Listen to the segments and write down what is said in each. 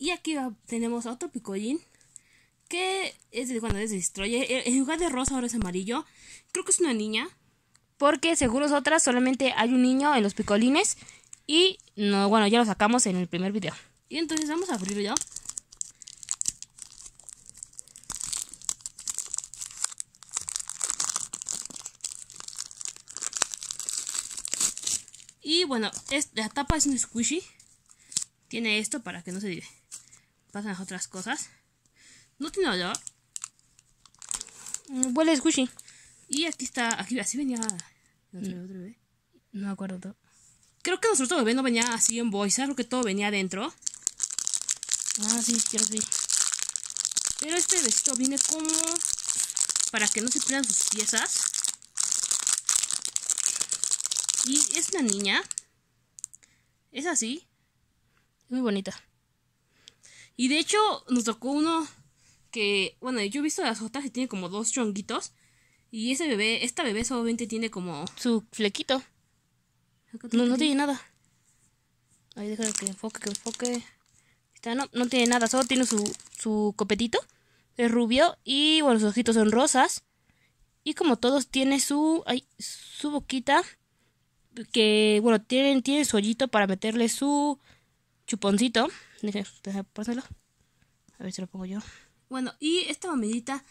Y aquí tenemos otro picolín, Que es de cuando se e, En lugar de rosa ahora es amarillo. Creo que es una niña. Porque según otras solamente hay un niño en los picolines. Y no, bueno, ya lo sacamos en el primer video. Y entonces vamos a abrirlo ya. Y bueno, es, la tapa es un squishy. Tiene esto para que no se pasen las otras cosas. No tiene olor. Mm, huele squishy. Y aquí está, aquí así venía. Mm. No me acuerdo todo. Creo que nuestro bebé no venía así en bolsa, creo que todo venía adentro. Ah, sí, quiero sí. Pero este besito viene como para que no se pierdan sus piezas. Y es una niña. Es así. Muy bonita. Y de hecho, nos tocó uno que, bueno, yo he visto las otras y tiene como dos chonguitos. Y ese bebé, esta bebé solamente tiene como. Su flequito. No, no tiene nada. Ahí déjalo que enfoque, que enfoque. Está, no, no tiene nada, solo tiene su, su copetito. Es rubio y bueno, sus ojitos son rosas. Y como todos, tiene su, su boquita. Que bueno, tiene, tiene su hoyito para meterle su chuponcito. Deja, A ver si lo pongo yo. Bueno, y esta mamedita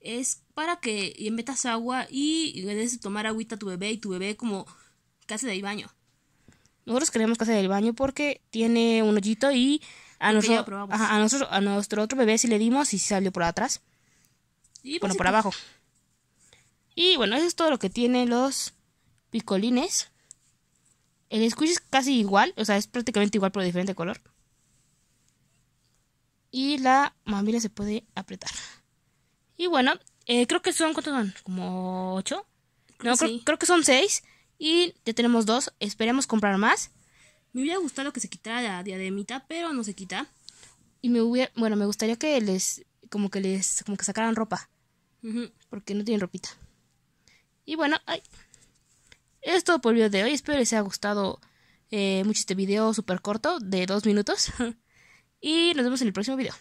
es para que le metas agua y, debes le des tomar agüita a tu bebé y tu bebé como casa del baño. Nosotros queremos casa del baño porque tiene un hoyito y a, nuestro, a, nuestro, otro bebé sí le dimos y salió por atrás. Y pues bueno, por pues. abajo. Y bueno, eso es todo lo que tienen los picolines. El Squish es casi igual, o sea, es prácticamente igual pero de diferente color. Y la mamila se puede apretar. Y bueno, eh, creo que son, ¿cuántos son? ¿Como 8? No, creo, que son seis. Y ya tenemos dos. Esperemos comprar más. Me hubiera gustado que se quitara la diademita, pero no se quita. Y me hubiera, bueno, me gustaría que les, como que les, como que sacaran ropa. Porque no tienen ropita. Y bueno, ay es todo por el video de hoy. Espero les haya gustado eh, mucho este video súper corto de dos minutos. y nos vemos en el próximo video.